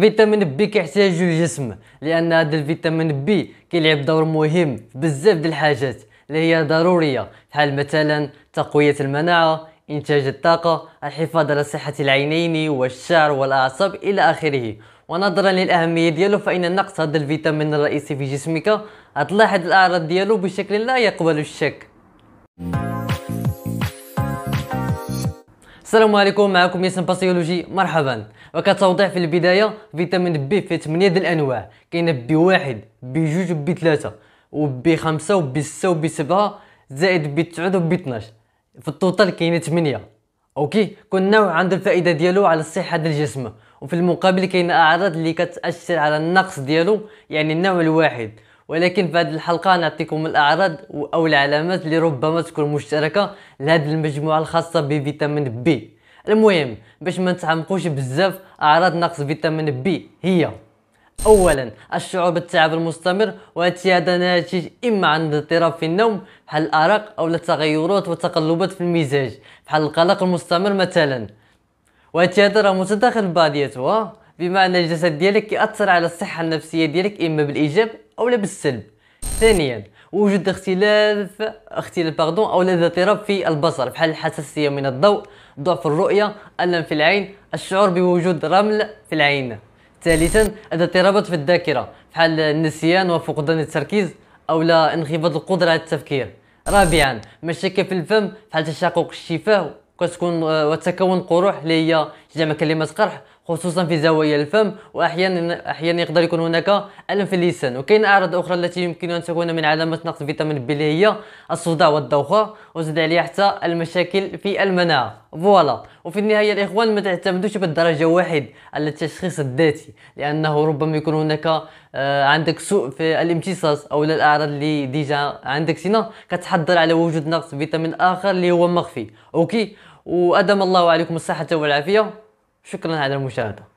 فيتامين بي كيحتاجو الجسم لان هذا الفيتامين بي كيلعب دور مهم بزاف ديال الحاجات اللي هي ضروريه بحال مثلا تقويه المناعه انتاج الطاقه الحفاظ على صحه العينين والشعر والاعصاب الى اخره ونظرا للاهميه ديالو فان نقص هذا الفيتامين الرئيسي في جسمك غتلاحظ الاعراض ديالو بشكل لا يقبل الشك السلام عليكم معكم ياسين باسيولوجي مرحبا وكتوضيح في البدايه فيتامين بي فيه 8 د الانواع كاين بي واحد بي جوج بي ثلاثه وبي خمسه وبي سته وبي سبعه زائد بي 9 وبي 12 في التوتال كاين 8 اوكي كل نوع عنده الفائده ديالو على الصحه ديال الجسم وفي المقابل كاين اعراض اللي كتاثر على النقص ديالو يعني النوع الواحد ولكن في هذه الحلقة نعطيكم الأعراض أو العلامات اللي ربما تكون مشتركة لهذه المجموعة الخاصة بفيتامين بي المهم باش ما نتعمقوش بزاف أعراض نقص فيتامين بي هي اولا الشعور بالتعب المستمر وهذا ناتج اما عن اضطراب في النوم بحال الارق او التغيرات وتقلبات في المزاج بحال القلق المستمر مثلا وهذا راه متداخل بعضياتها بمعنى الجسد ديالك كيأثر على الصحه النفسيه ديالك اما بالايجاب او لا بالسلب ثانيا وجود اختلاف اختلاف باردون او اضطراب في البصر بحال الحساسيه من الضوء ضعف الرؤيه الم في العين الشعور بوجود رمل في العين ثالثا اضطرابات في الذاكره بحال النسيان وفقدان التركيز او لا انخفاض القدره على التفكير رابعا مشاكل في الفم بحال تشقق الشفاه وتكون قروح اللي هي جمع كلمه قرح خصوصا في زوايا الفم واحيانا احيانا يقدر يكون هناك الم في اللسان وكاين اعراض اخرى التي يمكن ان تكون من علامات نقص فيتامين بي اللي هي الصداع والدوخه وزد عليها حتى المشاكل في المناعه فوالا وفي النهايه الاخوان ما تعتمدوش بالدرجه واحد على التشخيص الذاتي لانه ربما يكون هناك آه، عندك سوء في الامتصاص او الاعراض اللي ديجا عندك سنه كتحضر على وجود نقص فيتامين اخر اللي هو مخفي اوكي وادم الله عليكم الصحه والعافيه شكرا على المشاهدة